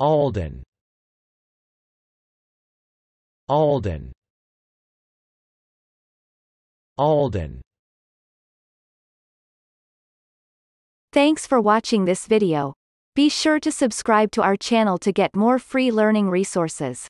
Alden Alden Alden Thanks for watching this video. Be sure to subscribe to our channel to get more free learning resources.